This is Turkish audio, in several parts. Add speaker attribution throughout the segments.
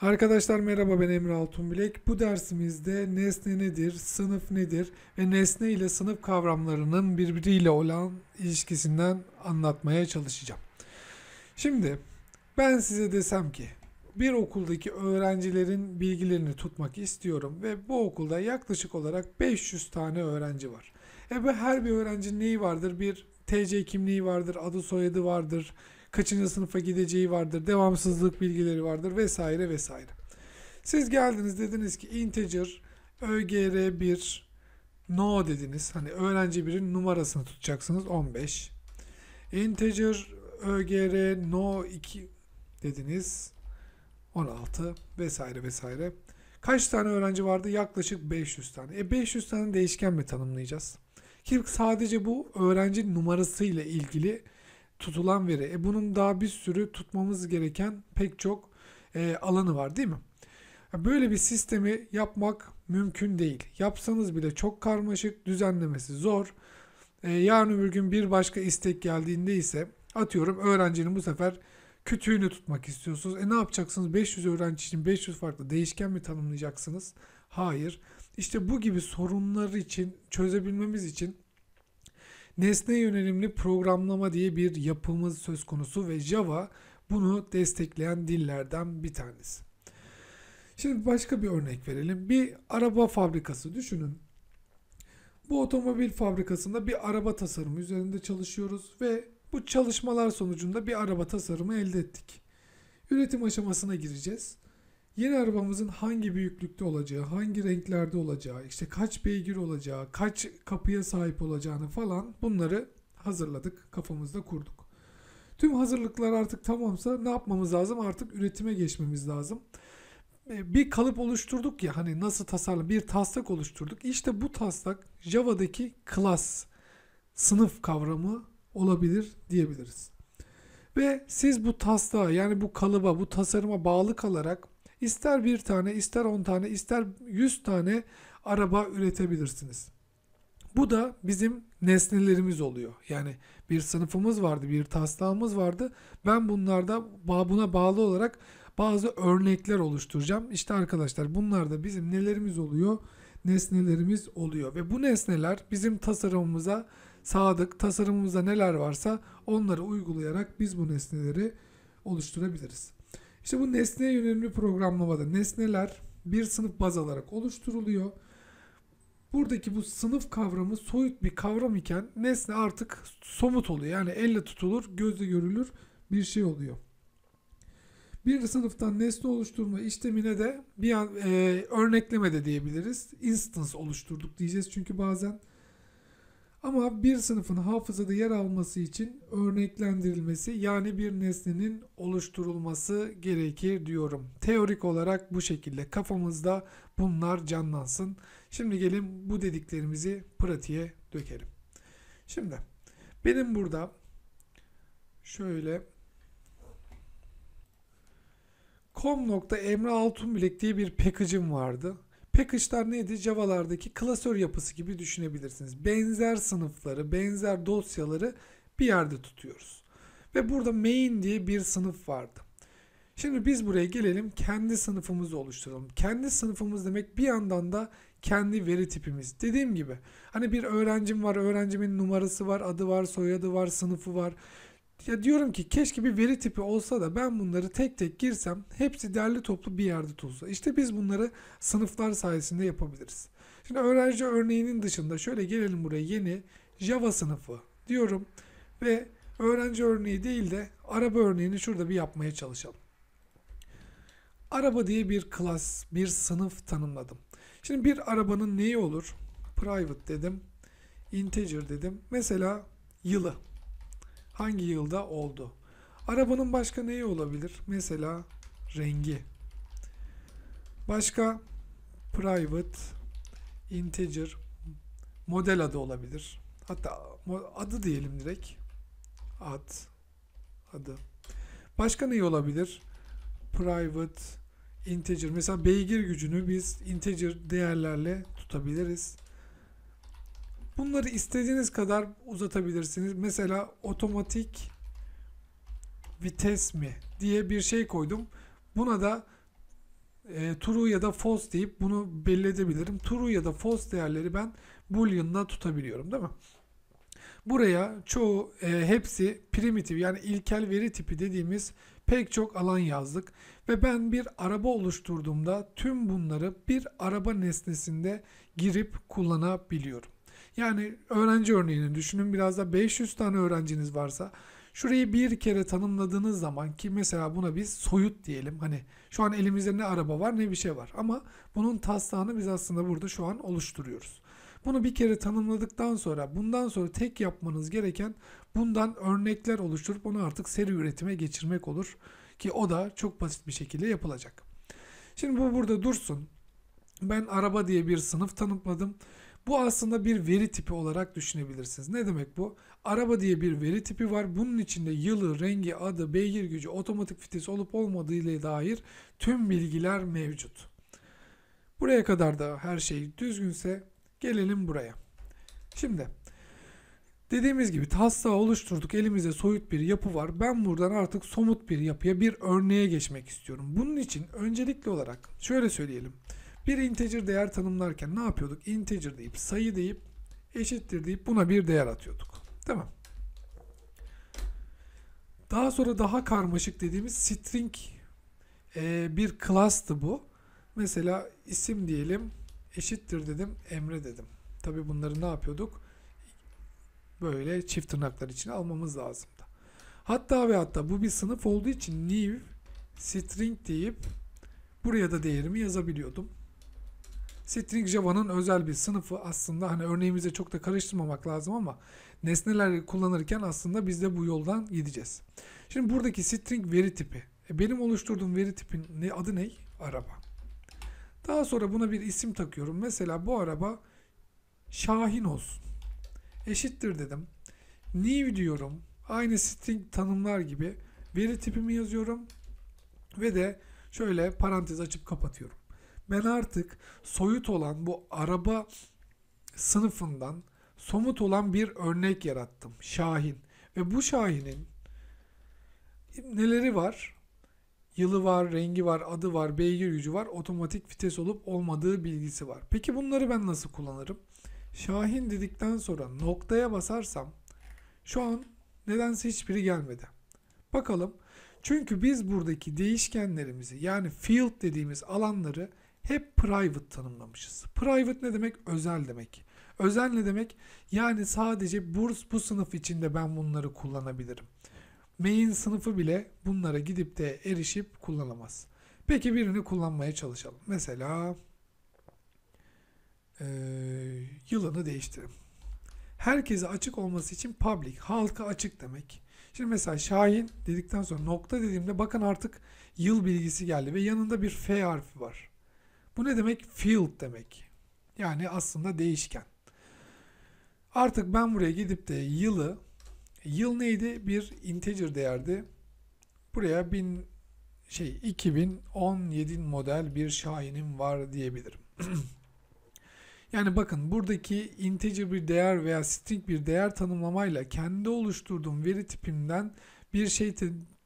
Speaker 1: Arkadaşlar merhaba ben Emre Altunbilek. Bu dersimizde nesne nedir, sınıf nedir ve nesne ile sınıf kavramlarının birbiriyle olan ilişkisinden anlatmaya çalışacağım. Şimdi ben size desem ki bir okuldaki öğrencilerin bilgilerini tutmak istiyorum ve bu okulda yaklaşık olarak 500 tane öğrenci var. E bu her bir öğrencinin neyi vardır? Bir TC kimliği vardır, adı soyadı vardır, kaçıncı sınıfa gideceği vardır, devamsızlık bilgileri vardır vesaire vesaire. Siz geldiniz dediniz ki integer ögr1 no dediniz. Hani öğrenci birin numarasını tutacaksınız 15. Integer ögr no 2 dediniz 16 vesaire vesaire. Kaç tane öğrenci vardı? Yaklaşık 500 tane. E 500 tane değişken mi tanımlayacağız? Ki sadece bu öğrenci numarasıyla ilgili tutulan veri. E bunun daha bir sürü tutmamız gereken pek çok e, alanı var değil mi? E, böyle bir sistemi yapmak mümkün değil. Yapsanız bile çok karmaşık, düzenlemesi zor. E, yarın öbür gün bir başka istek geldiğinde ise atıyorum öğrencinin bu sefer kütüğünü tutmak istiyorsunuz. E ne yapacaksınız? 500 öğrenci için 500 farklı değişken mi tanımlayacaksınız? Hayır. İşte bu gibi sorunları için çözebilmemiz için nesne yönelimli programlama diye bir yapımız söz konusu ve Java bunu destekleyen dillerden bir tanesi. Şimdi başka bir örnek verelim. Bir araba fabrikası düşünün. Bu otomobil fabrikasında bir araba tasarımı üzerinde çalışıyoruz ve bu çalışmalar sonucunda bir araba tasarımı elde ettik. Üretim aşamasına gireceğiz. Yeni arabamızın hangi büyüklükte olacağı, hangi renklerde olacağı, işte kaç beygir olacağı, kaç kapıya sahip olacağını falan bunları hazırladık, kafamızda kurduk. Tüm hazırlıklar artık tamamsa ne yapmamız lazım? Artık üretime geçmemiz lazım. E, bir kalıp oluşturduk ya hani nasıl tasarlı bir taslak oluşturduk. İşte bu taslak Java'daki class sınıf kavramı olabilir diyebiliriz. Ve siz bu taslağa yani bu kalıba, bu tasarıma bağlı kalarak İster bir tane, ister on tane, ister yüz tane araba üretebilirsiniz. Bu da bizim nesnelerimiz oluyor. Yani bir sınıfımız vardı, bir taslağımız vardı. Ben bunlarda buna bağlı olarak bazı örnekler oluşturacağım. İşte arkadaşlar bunlar da bizim nelerimiz oluyor? Nesnelerimiz oluyor. Ve bu nesneler bizim tasarımımıza sadık, tasarımımızda neler varsa onları uygulayarak biz bu nesneleri oluşturabiliriz. İşte bu nesneye yönelimli programlamada nesneler bir sınıf baz alarak oluşturuluyor. Buradaki bu sınıf kavramı soyut bir kavram iken nesne artık somut oluyor. Yani elle tutulur, gözle görülür bir şey oluyor. Bir sınıftan nesne oluşturma işlemine de bir an, e, örnekleme de diyebiliriz. Instance oluşturduk diyeceğiz çünkü bazen ama bir sınıfın hafızada yer alması için örneklendirilmesi yani bir nesnenin oluşturulması gerekir diyorum. Teorik olarak bu şekilde kafamızda bunlar canlansın. Şimdi gelin bu dediklerimizi pratiğe dökelim. Şimdi benim burada şöyle com.emrealtunbilek diye bir package'im vardı. Package'lar neydi? Java'lardaki klasör yapısı gibi düşünebilirsiniz. Benzer sınıfları, benzer dosyaları bir yerde tutuyoruz. Ve burada main diye bir sınıf vardı. Şimdi biz buraya gelelim kendi sınıfımızı oluşturalım. Kendi sınıfımız demek bir yandan da kendi veri tipimiz. Dediğim gibi hani bir öğrencim var, öğrencimin numarası var, adı var, soyadı var, sınıfı var. Ya diyorum ki keşke bir veri tipi olsa da ben bunları tek tek girsem hepsi derli toplu bir yerde tutulsa. İşte biz bunları sınıflar sayesinde yapabiliriz. Şimdi öğrenci örneğinin dışında şöyle gelelim buraya yeni Java sınıfı diyorum ve öğrenci örneği değil de araba örneğini şurada bir yapmaya çalışalım. Araba diye bir klas, bir sınıf tanımladım. Şimdi bir arabanın neyi olur? Private dedim. Integer dedim. Mesela yılı hangi yılda oldu? Arabanın başka neyi olabilir? Mesela rengi. Başka private, integer, model adı olabilir. Hatta adı diyelim direkt. Ad, adı. Başka neyi olabilir? Private, integer. Mesela beygir gücünü biz integer değerlerle tutabiliriz. Bunları istediğiniz kadar uzatabilirsiniz. Mesela otomatik vites mi diye bir şey koydum. Buna da e, true ya da false deyip bunu belli True ya da false değerleri ben boolean'la tutabiliyorum değil mi? Buraya çoğu e, hepsi primitif yani ilkel veri tipi dediğimiz pek çok alan yazdık. Ve ben bir araba oluşturduğumda tüm bunları bir araba nesnesinde girip kullanabiliyorum. Yani öğrenci örneğini düşünün biraz da 500 tane öğrenciniz varsa şurayı bir kere tanımladığınız zaman ki mesela buna biz soyut diyelim. Hani şu an elimizde ne araba var ne bir şey var ama bunun taslağını biz aslında burada şu an oluşturuyoruz. Bunu bir kere tanımladıktan sonra bundan sonra tek yapmanız gereken bundan örnekler oluşturup onu artık seri üretime geçirmek olur. Ki o da çok basit bir şekilde yapılacak. Şimdi bu burada dursun. Ben araba diye bir sınıf tanımladım. Bu aslında bir veri tipi olarak düşünebilirsiniz. Ne demek bu? Araba diye bir veri tipi var. Bunun içinde yılı, rengi, adı, beygir gücü, otomatik vites olup olmadığı ile dair tüm bilgiler mevcut. Buraya kadar da her şey düzgünse gelelim buraya. Şimdi dediğimiz gibi taslağı oluşturduk. Elimize soyut bir yapı var. Ben buradan artık somut bir yapıya bir örneğe geçmek istiyorum. Bunun için öncelikli olarak şöyle söyleyelim. Bir integer değer tanımlarken ne yapıyorduk? Integer deyip sayı deyip eşittir deyip buna bir değer atıyorduk. Tamam. Daha sonra daha karmaşık dediğimiz string e, bir class'tı bu. Mesela isim diyelim eşittir dedim Emre dedim. Tabi bunları ne yapıyorduk? Böyle çift tırnaklar içine almamız lazımdı. Hatta ve hatta bu bir sınıf olduğu için new string deyip buraya da değerimi yazabiliyordum. String Java'nın özel bir sınıfı aslında hani örneğimize çok da karıştırmamak lazım ama nesneler kullanırken aslında biz de bu yoldan gideceğiz. Şimdi buradaki string veri tipi. E, benim oluşturduğum veri tipin ne, adı ne? Araba. Daha sonra buna bir isim takıyorum. Mesela bu araba Şahin olsun. Eşittir dedim. New diyorum. Aynı string tanımlar gibi veri tipimi yazıyorum. Ve de şöyle parantez açıp kapatıyorum. Ben artık soyut olan bu araba sınıfından somut olan bir örnek yarattım. Şahin. Ve bu Şahin'in neleri var? Yılı var, rengi var, adı var, beygir gücü var, otomatik vites olup olmadığı bilgisi var. Peki bunları ben nasıl kullanırım? Şahin dedikten sonra noktaya basarsam şu an nedense hiçbiri gelmedi. Bakalım. Çünkü biz buradaki değişkenlerimizi yani field dediğimiz alanları hep private tanımlamışız. Private ne demek? Özel demek. Özel ne demek? Yani sadece burs bu sınıf içinde ben bunları kullanabilirim. Main sınıfı bile bunlara gidip de erişip kullanamaz. Peki birini kullanmaya çalışalım. Mesela e, yılını değiştirelim. Herkese açık olması için public, halka açık demek. Şimdi mesela Şahin dedikten sonra nokta dediğimde bakın artık yıl bilgisi geldi ve yanında bir F harfi var. Bu ne demek? Field demek. Yani aslında değişken. Artık ben buraya gidip de yılı, yıl neydi? Bir integer değerdi. Buraya bin şey 2017 model bir Şahin'im var diyebilirim. yani bakın buradaki integer bir değer veya string bir değer tanımlamayla kendi oluşturduğum veri tipimden bir şey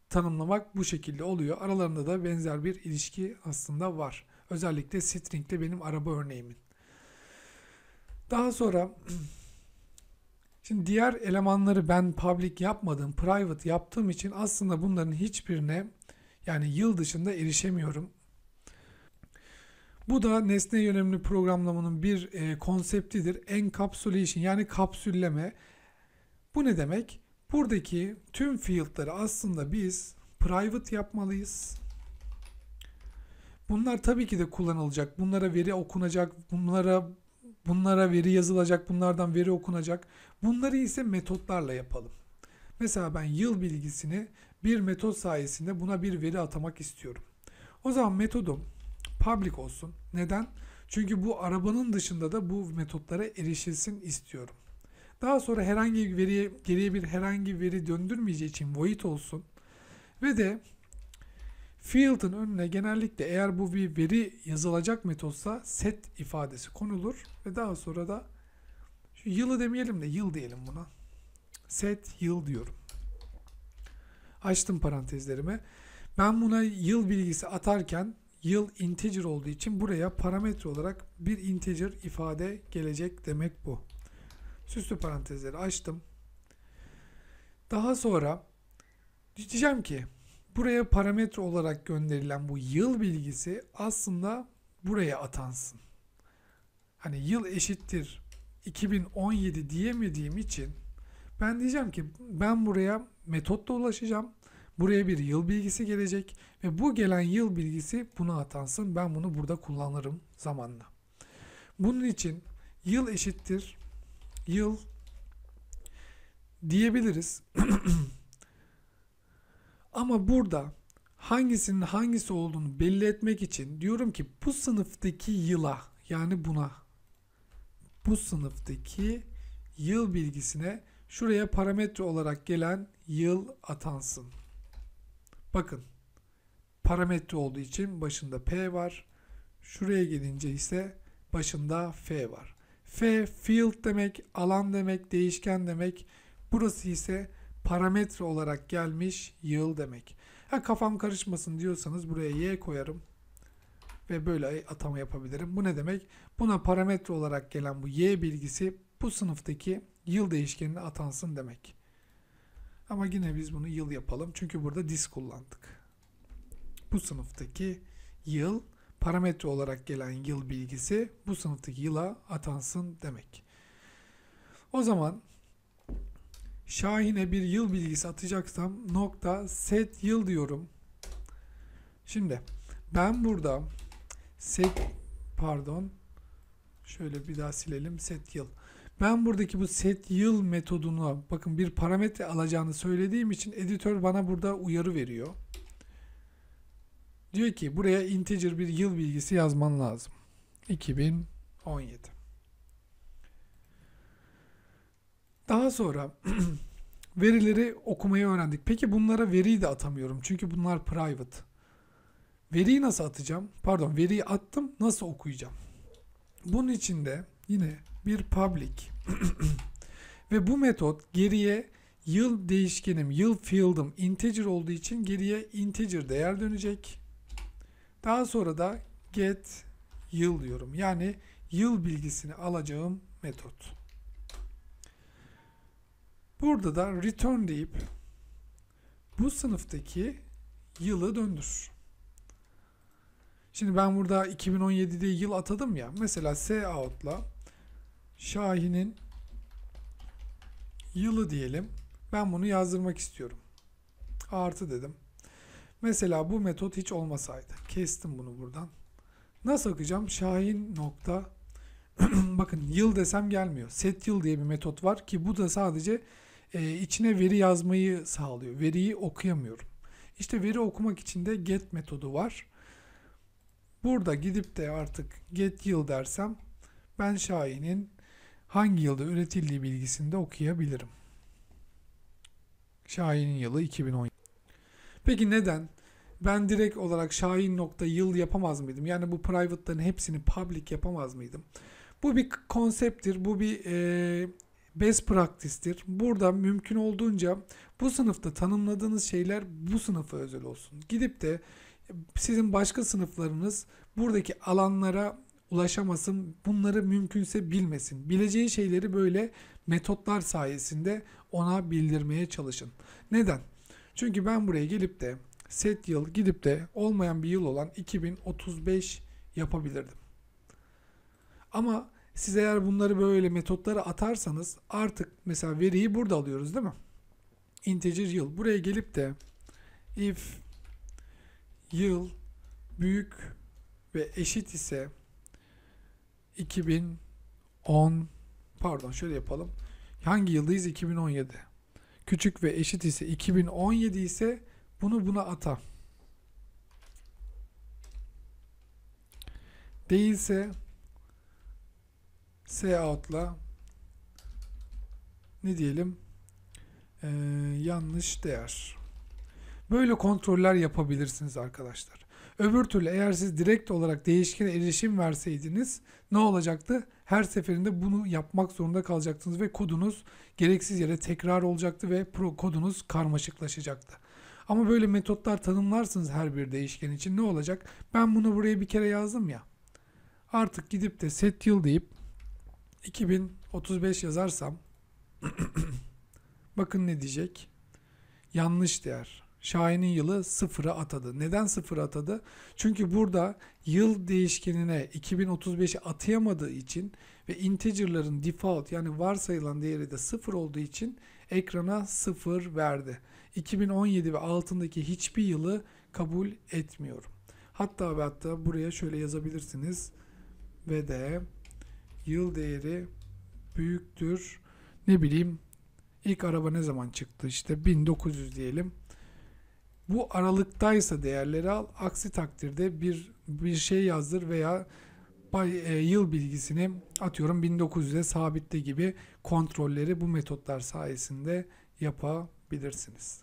Speaker 1: tanımlamak bu şekilde oluyor. Aralarında da benzer bir ilişki aslında var. Özellikle string'de benim araba örneğimin. Daha sonra şimdi diğer elemanları ben public yapmadım, private yaptığım için aslında bunların hiçbirine yani yıl dışında erişemiyorum. Bu da nesne yönelimli programlamanın bir e, konseptidir. Encapsulation yani kapsülleme. Bu ne demek? Buradaki tüm field'ları aslında biz private yapmalıyız. Bunlar tabii ki de kullanılacak. Bunlara veri okunacak, bunlara bunlara veri yazılacak, bunlardan veri okunacak. Bunları ise metotlarla yapalım. Mesela ben yıl bilgisini bir metot sayesinde buna bir veri atamak istiyorum. O zaman metodum public olsun. Neden? Çünkü bu arabanın dışında da bu metotlara erişilsin istiyorum. Daha sonra herhangi bir veriye, geriye bir herhangi bir veri döndürmeyeceği için void olsun. Ve de Field'ın önüne genellikle eğer bu bir veri yazılacak metotsa set ifadesi konulur ve daha sonra da şu yılı demeyelim de yıl diyelim buna. Set yıl diyorum. Açtım parantezlerimi. Ben buna yıl bilgisi atarken yıl integer olduğu için buraya parametre olarak bir integer ifade gelecek demek bu. Süslü parantezleri açtım. Daha sonra diyeceğim ki buraya parametre olarak gönderilen bu yıl bilgisi aslında buraya atansın. Hani yıl eşittir 2017 diyemediğim için ben diyeceğim ki ben buraya metotla ulaşacağım. Buraya bir yıl bilgisi gelecek ve bu gelen yıl bilgisi buna atansın. Ben bunu burada kullanırım zamanla. Bunun için yıl eşittir yıl diyebiliriz. Ama burada hangisinin hangisi olduğunu belli etmek için diyorum ki bu sınıftaki yıla yani buna bu sınıftaki yıl bilgisine şuraya parametre olarak gelen yıl atansın. Bakın parametre olduğu için başında P var. Şuraya gelince ise başında F var. F field demek, alan demek, değişken demek. Burası ise parametre olarak gelmiş yıl demek. Ha, kafam karışmasın diyorsanız buraya y koyarım ve böyle atama yapabilirim. Bu ne demek? Buna parametre olarak gelen bu y bilgisi bu sınıftaki yıl değişkenine atansın demek. Ama yine biz bunu yıl yapalım. Çünkü burada dis kullandık. Bu sınıftaki yıl parametre olarak gelen yıl bilgisi bu sınıftaki yıla atansın demek. O zaman Şahin'e bir yıl bilgisi atacaksam nokta set yıl diyorum. Şimdi ben burada set pardon şöyle bir daha silelim set yıl. Ben buradaki bu set yıl metodunu bakın bir parametre alacağını söylediğim için editör bana burada uyarı veriyor. Diyor ki buraya integer bir yıl bilgisi yazman lazım. 2017. Daha sonra verileri okumayı öğrendik. Peki bunlara veriyi de atamıyorum. Çünkü bunlar private. Veriyi nasıl atacağım? Pardon veriyi attım. Nasıl okuyacağım? Bunun için de yine bir public ve bu metot geriye yıl değişkenim, yıl field'ım integer olduğu için geriye integer değer dönecek. Daha sonra da get yıl diyorum. Yani yıl bilgisini alacağım metot. Burada da return deyip bu sınıftaki yılı döndür. Şimdi ben burada 2017'de yıl atadım ya. Mesela sout'la Şahin'in yılı diyelim. Ben bunu yazdırmak istiyorum. Artı dedim. Mesela bu metot hiç olmasaydı. Kestim bunu buradan. Nasıl akacağım? Şahin nokta bakın yıl desem gelmiyor. Set yıl diye bir metot var ki bu da sadece e, içine veri yazmayı sağlıyor. Veriyi okuyamıyorum. İşte veri okumak için de get metodu var. Burada gidip de artık get yıl dersem ben Şahin'in hangi yılda üretildiği bilgisini de okuyabilirim. Şahin'in yılı 2010. Peki neden? Ben direkt olarak Şahin nokta yıl yapamaz mıydım? Yani bu private'ların hepsini public yapamaz mıydım? Bu bir konsepttir. Bu bir e, best practice'tir. Burada mümkün olduğunca bu sınıfta tanımladığınız şeyler bu sınıfa özel olsun. Gidip de sizin başka sınıflarınız buradaki alanlara ulaşamasın, bunları mümkünse bilmesin. Bileceği şeyleri böyle metotlar sayesinde ona bildirmeye çalışın. Neden? Çünkü ben buraya gelip de set yıl gidip de olmayan bir yıl olan 2035 yapabilirdim. Ama siz eğer bunları böyle metotlara atarsanız artık mesela veriyi burada alıyoruz değil mi? Integer yıl. Buraya gelip de if yıl büyük ve eşit ise 2010 pardon şöyle yapalım. Hangi yıldayız? 2017. Küçük ve eşit ise 2017 ise bunu buna ata. Değilse outla ne diyelim ee, yanlış değer. Böyle kontroller yapabilirsiniz arkadaşlar. Öbür türlü eğer siz direkt olarak değişkene erişim verseydiniz ne olacaktı? Her seferinde bunu yapmak zorunda kalacaktınız ve kodunuz gereksiz yere tekrar olacaktı ve pro kodunuz karmaşıklaşacaktı. Ama böyle metotlar tanımlarsınız her bir değişken için ne olacak? Ben bunu buraya bir kere yazdım ya. Artık gidip de set yıl deyip 2035 yazarsam bakın ne diyecek? Yanlış değer. Şahin'in yılı sıfıra atadı. Neden sıfıra atadı? Çünkü burada yıl değişkenine 2035'i atayamadığı için ve integerların default yani varsayılan değeri de sıfır olduğu için ekrana sıfır verdi. 2017 ve altındaki hiçbir yılı kabul etmiyorum. Hatta ve hatta buraya şöyle yazabilirsiniz ve de yıl değeri büyüktür. Ne bileyim ilk araba ne zaman çıktı işte 1900 diyelim. Bu aralıktaysa değerleri al. Aksi takdirde bir bir şey yazdır veya bay, e, yıl bilgisini atıyorum 1900'e sabitte gibi kontrolleri bu metotlar sayesinde yapabilirsiniz.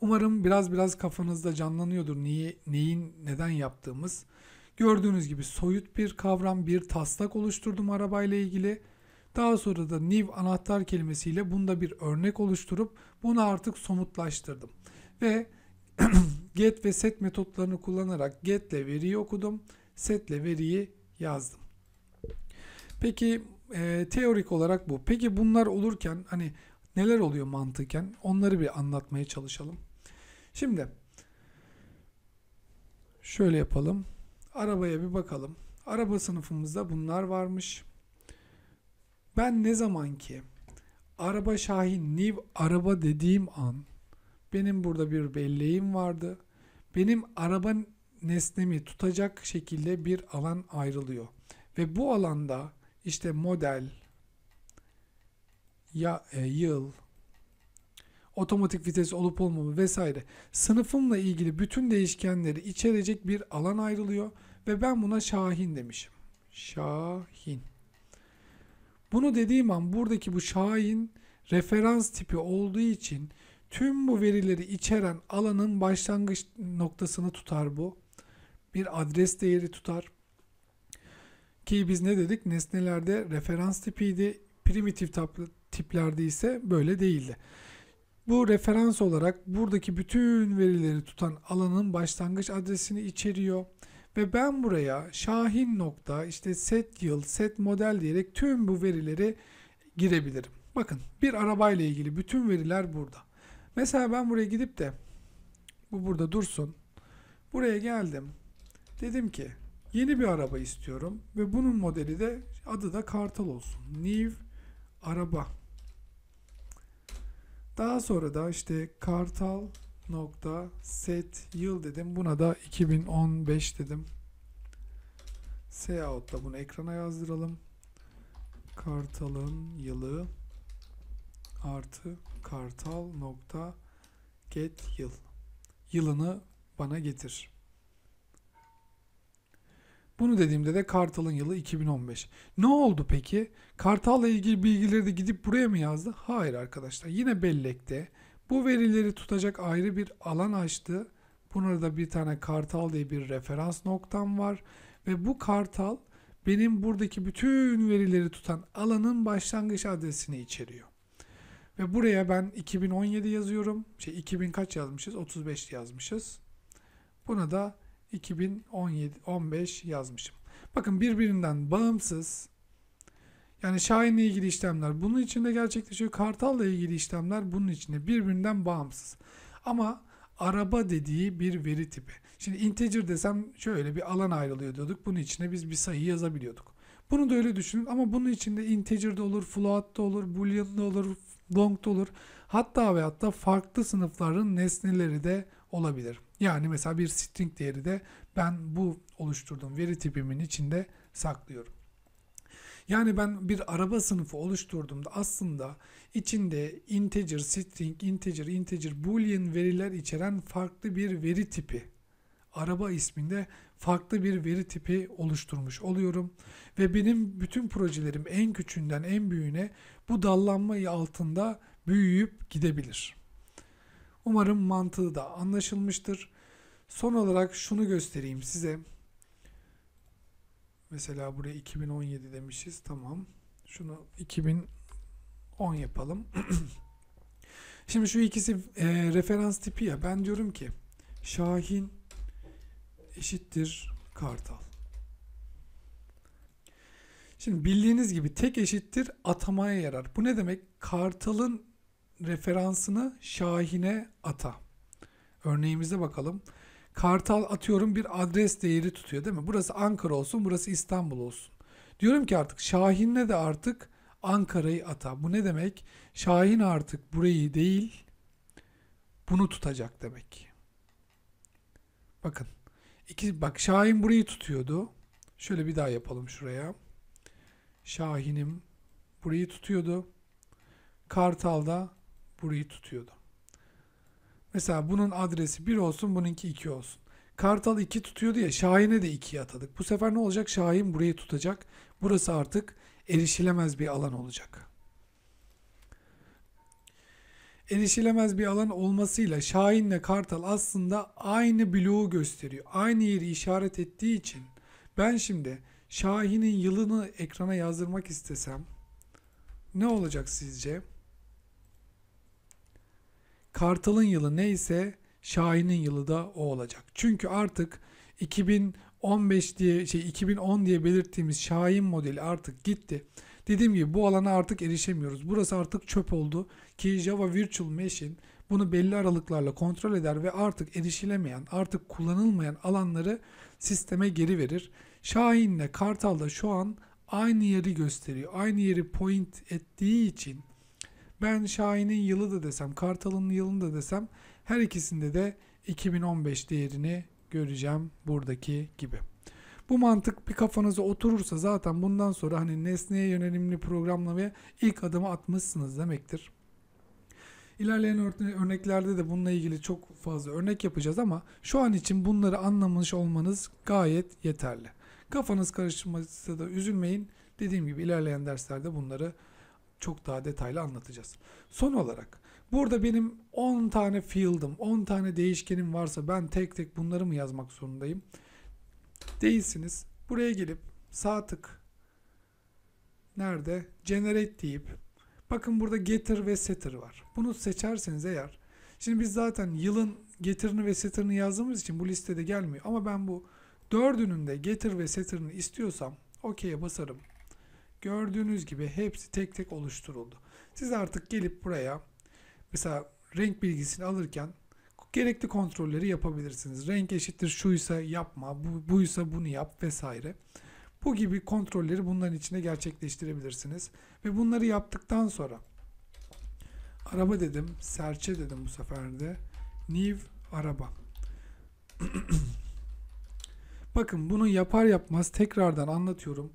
Speaker 1: Umarım biraz biraz kafanızda canlanıyordur neyi, neyin neden yaptığımız. Gördüğünüz gibi soyut bir kavram, bir taslak oluşturdum arabayla ilgili. Daha sonra da new anahtar kelimesiyle bunda bir örnek oluşturup bunu artık somutlaştırdım. Ve get ve set metotlarını kullanarak get ile veriyi okudum, set ile veriyi yazdım. Peki e, teorik olarak bu. Peki bunlar olurken hani neler oluyor mantıken onları bir anlatmaya çalışalım. Şimdi şöyle yapalım. Arabaya bir bakalım. Araba sınıfımızda bunlar varmış. Ben ne zaman ki araba Şahin Niv araba dediğim an benim burada bir belleğim vardı. Benim araba nesnemi tutacak şekilde bir alan ayrılıyor. Ve bu alanda işte model, ya, e, yıl, otomatik vites olup olmamı vesaire sınıfımla ilgili bütün değişkenleri içerecek bir alan ayrılıyor ve ben buna Şahin demişim. Şahin. Bunu dediğim an buradaki bu Şahin referans tipi olduğu için tüm bu verileri içeren alanın başlangıç noktasını tutar bu. Bir adres değeri tutar. Ki biz ne dedik? Nesnelerde referans tipiydi. Primitif tiplerde ise böyle değildi. Bu referans olarak buradaki bütün verileri tutan alanın başlangıç adresini içeriyor. Ve ben buraya Şahin nokta işte set yıl, set model diyerek tüm bu verileri girebilirim. Bakın bir arabayla ilgili bütün veriler burada. Mesela ben buraya gidip de bu burada dursun. Buraya geldim. Dedim ki yeni bir araba istiyorum ve bunun modeli de adı da Kartal olsun. New araba. Daha sonra da işte Kartal nokta set yıl dedim. Buna da 2015 dedim. Sayout'ta bunu ekrana yazdıralım. Kartal'ın yılı artı kartal nokta get yıl. Yılını bana getir. Bunu dediğimde de Kartal'ın yılı 2015. Ne oldu peki? Kartal'la ilgili bilgileri de gidip buraya mı yazdı? Hayır arkadaşlar. Yine bellekte bu verileri tutacak ayrı bir alan açtı. Buna da bir tane kartal diye bir referans noktam var. Ve bu kartal benim buradaki bütün verileri tutan alanın başlangıç adresini içeriyor. Ve buraya ben 2017 yazıyorum. Şey 2000 kaç yazmışız? 35 yazmışız. Buna da 2017 15 yazmışım. Bakın birbirinden bağımsız yani Şahin'le ilgili işlemler bunun içinde gerçekleşiyor. Kartal'la ilgili işlemler bunun içinde birbirinden bağımsız. Ama araba dediği bir veri tipi. Şimdi integer desem şöyle bir alan ayrılıyor diyorduk. Bunun içine biz bir sayı yazabiliyorduk. Bunu da öyle düşünün ama bunun içinde integer de olur, float da olur, boolean da olur, long da olur. Hatta ve hatta farklı sınıfların nesneleri de olabilir. Yani mesela bir string değeri de ben bu oluşturduğum veri tipimin içinde saklıyorum. Yani ben bir araba sınıfı oluşturduğumda aslında içinde integer, string, integer, integer, boolean veriler içeren farklı bir veri tipi araba isminde farklı bir veri tipi oluşturmuş oluyorum. Ve benim bütün projelerim en küçüğünden en büyüğüne bu dallanmayı altında büyüyüp gidebilir. Umarım mantığı da anlaşılmıştır. Son olarak şunu göstereyim size. Mesela buraya 2017 demişiz. Tamam. Şunu 2010 yapalım. Şimdi şu ikisi e, referans tipi ya. Ben diyorum ki Şahin eşittir Kartal. Şimdi bildiğiniz gibi tek eşittir atamaya yarar. Bu ne demek? Kartal'ın referansını Şahin'e ata. Örneğimize bakalım. Kartal atıyorum bir adres değeri tutuyor değil mi? Burası Ankara olsun, burası İstanbul olsun. Diyorum ki artık Şahin'le de artık Ankara'yı ata. Bu ne demek? Şahin artık burayı değil, bunu tutacak demek. Bakın. İki, bak Şahin burayı tutuyordu. Şöyle bir daha yapalım şuraya. Şahin'im burayı tutuyordu. Kartal da burayı tutuyordu. Mesela bunun adresi 1 olsun, bununki 2 olsun. Kartal 2 tutuyor diye Şahin'e de 2'ye atadık. Bu sefer ne olacak? Şahin burayı tutacak. Burası artık erişilemez bir alan olacak. Erişilemez bir alan olmasıyla Şahin'le Kartal aslında aynı bloğu gösteriyor. Aynı yeri işaret ettiği için ben şimdi Şahin'in yılını ekrana yazdırmak istesem ne olacak sizce? Kartal'ın yılı neyse Şahin'in yılı da o olacak. Çünkü artık 2015 diye şey 2010 diye belirttiğimiz Şahin modeli artık gitti. Dediğim gibi bu alana artık erişemiyoruz. Burası artık çöp oldu ki Java Virtual Machine bunu belli aralıklarla kontrol eder ve artık erişilemeyen, artık kullanılmayan alanları sisteme geri verir. Şahin'le Kartal da şu an aynı yeri gösteriyor. Aynı yeri point ettiği için ben Şahin'in yılı da desem, Kartal'ın yılını da desem her ikisinde de 2015 değerini göreceğim buradaki gibi. Bu mantık bir kafanıza oturursa zaten bundan sonra hani nesneye yönelimli programlamaya ilk adımı atmışsınız demektir. İlerleyen örneklerde de bununla ilgili çok fazla örnek yapacağız ama şu an için bunları anlamış olmanız gayet yeterli. Kafanız karışması da üzülmeyin. Dediğim gibi ilerleyen derslerde bunları çok daha detaylı anlatacağız. Son olarak burada benim 10 tane field'ım, 10 tane değişkenim varsa ben tek tek bunları mı yazmak zorundayım? Değilsiniz. Buraya gelip sağ tık nerede? Generate deyip bakın burada getir ve setter var. Bunu seçerseniz eğer şimdi biz zaten yılın getirini ve setter'ını yazdığımız için bu listede gelmiyor ama ben bu dördünün de getir ve setter'ını istiyorsam ok'ye basarım. Gördüğünüz gibi hepsi tek tek oluşturuldu. Siz artık gelip buraya mesela renk bilgisini alırken gerekli kontrolleri yapabilirsiniz. Renk eşittir şuysa yapma, bu, buysa bunu yap vesaire. Bu gibi kontrolleri bunların içine gerçekleştirebilirsiniz. Ve bunları yaptıktan sonra araba dedim, serçe dedim bu sefer de. New araba. Bakın bunu yapar yapmaz tekrardan anlatıyorum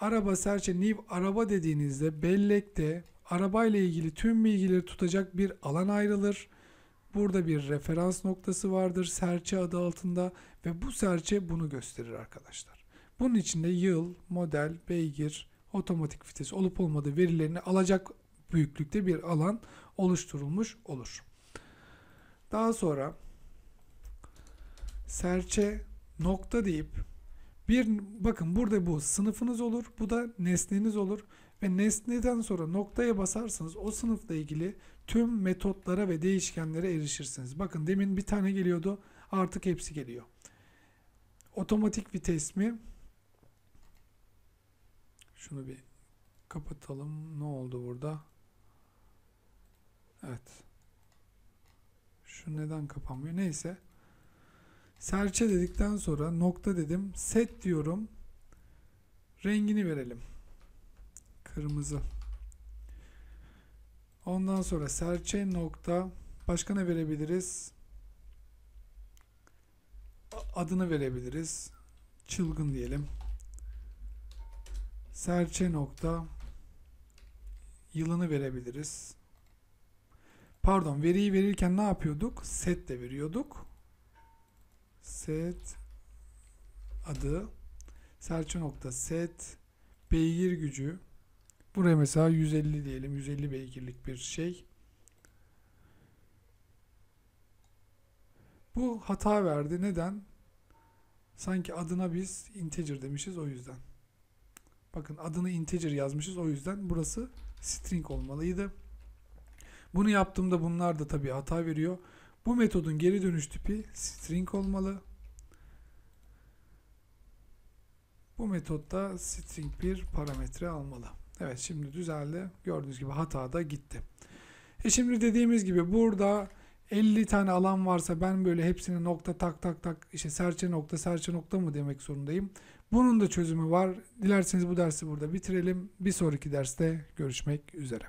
Speaker 1: araba serçe niv araba dediğinizde bellekte arabayla ilgili tüm bilgileri tutacak bir alan ayrılır. Burada bir referans noktası vardır serçe adı altında ve bu serçe bunu gösterir arkadaşlar. Bunun içinde yıl, model, beygir, otomatik vites olup olmadığı verilerini alacak büyüklükte bir alan oluşturulmuş olur. Daha sonra serçe nokta deyip bir bakın burada bu sınıfınız olur, bu da nesneniz olur ve nesneden sonra noktaya basarsanız o sınıfla ilgili tüm metotlara ve değişkenlere erişirsiniz. Bakın demin bir tane geliyordu, artık hepsi geliyor. Otomatik vites mi? Şunu bir kapatalım. Ne oldu burada? Evet. Şu neden kapanmıyor? Neyse. Serçe dedikten sonra nokta dedim. Set diyorum. Rengini verelim. Kırmızı. Ondan sonra serçe nokta. Başka ne verebiliriz? Adını verebiliriz. Çılgın diyelim. Serçe nokta. Yılını verebiliriz. Pardon veriyi verirken ne yapıyorduk? Set de veriyorduk set adı serçe nokta set beygir gücü buraya mesela 150 diyelim 150 beygirlik bir şey bu hata verdi neden sanki adına biz integer demişiz o yüzden bakın adını integer yazmışız o yüzden burası string olmalıydı bunu yaptığımda bunlar da tabii hata veriyor bu metodun geri dönüş tipi string olmalı. Bu metotta string bir parametre almalı. Evet şimdi düzeldi. Gördüğünüz gibi hata da gitti. E şimdi dediğimiz gibi burada 50 tane alan varsa ben böyle hepsini nokta tak tak tak işte serçe nokta serçe nokta mı demek zorundayım. Bunun da çözümü var. Dilerseniz bu dersi burada bitirelim. Bir sonraki derste görüşmek üzere.